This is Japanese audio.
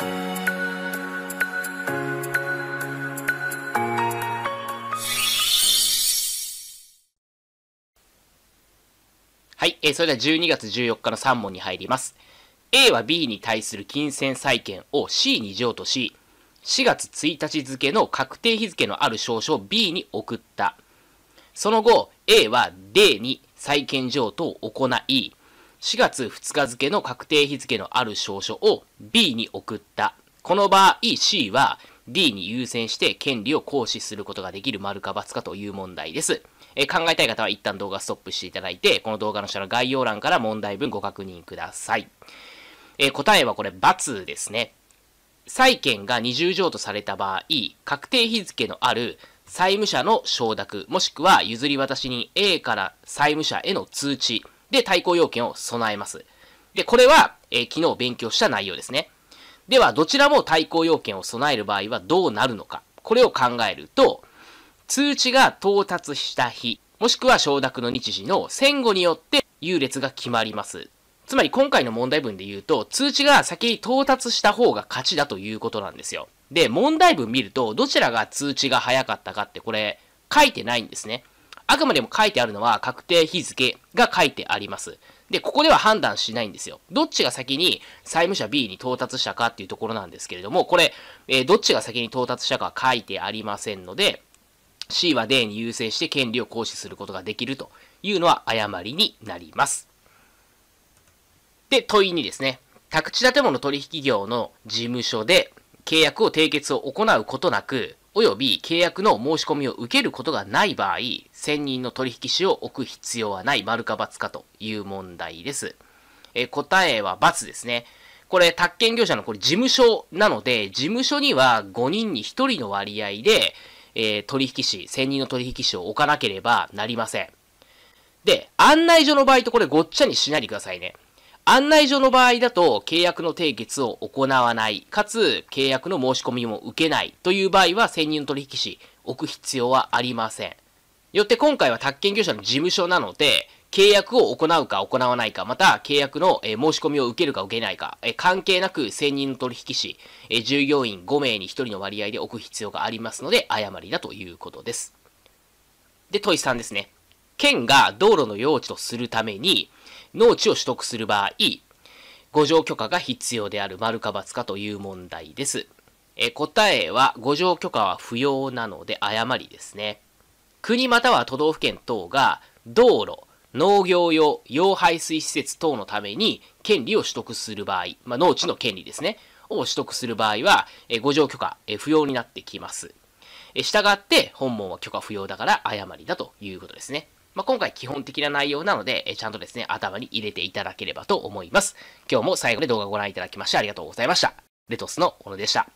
はい、えー、それでは12月14日の3問に入ります。A は B に対する金銭債権を C に譲渡し、4月1日付の確定日付のある証書を B に送った。その後、A は D に債権譲渡を行い、4月2日付の確定日付のある証書を B に送った。この場合 C は D に優先して権利を行使することができる丸か×かという問題です。え考えたい方は一旦動画ストップしていただいて、この動画の下の概要欄から問題文ご確認ください。え答えはこれ×ですね。債権が二重譲渡された場合、確定日付のある債務者の承諾、もしくは譲り渡しに A から債務者への通知、で、対抗要件を備えます。で、これは、えー、昨日勉強した内容ですね。では、どちらも対抗要件を備える場合はどうなるのか。これを考えると、通知が到達した日、もしくは承諾の日時の戦後によって優劣が決まります。つまり今回の問題文で言うと、通知が先に到達した方が勝ちだということなんですよ。で、問題文見ると、どちらが通知が早かったかってこれ、書いてないんですね。あくまでも書いてあるのは確定日付が書いてあります。で、ここでは判断しないんですよ。どっちが先に債務者 B に到達したかっていうところなんですけれども、これ、えー、どっちが先に到達したかは書いてありませんので、C は D に優先して権利を行使することができるというのは誤りになります。で、問いにですね、宅地建物取引業の事務所で契約を締結を行うことなく、及び契約の申し込みを受けることがない場合、専任の取引士を置く必要はない、丸か×かという問題です。え答えは×ですね。これ、宅建業者のこれ事務所なので、事務所には5人に1人の割合で、えー、取引士、専任の取引士を置かなければなりません。で、案内所の場合とこれごっちゃにしないでくださいね。案内所の場合だと契約の締結を行わない、かつ契約の申し込みも受けないという場合は専任取引士置く必要はありません。よって今回は宅建業者の事務所なので、契約を行うか行わないか、また契約の、え申し込みを受けるか受けないか、え関係なく専任の取引士、え従業員5名に1人の割合で置く必要がありますので、誤りだということです。で、問い3ですね。県が道路の用地とするために、農地を取得する場合、五条許可が必要である丸か×かという問題です。え答えは、五条許可は不要なので誤りですね。国または都道府県等が道路、農業用、用排水施設等のために権利を取得する場合、まあ、農地の権利ですね、を取得する場合は、え五条許可、え不要になってきます。え従って、本門は許可不要だから誤りだということですね。まあ、今回基本的な内容なので、えちゃんとですね、頭に入れていただければと思います。今日も最後まで動画をご覧いただきましてありがとうございました。レトスの小野でした。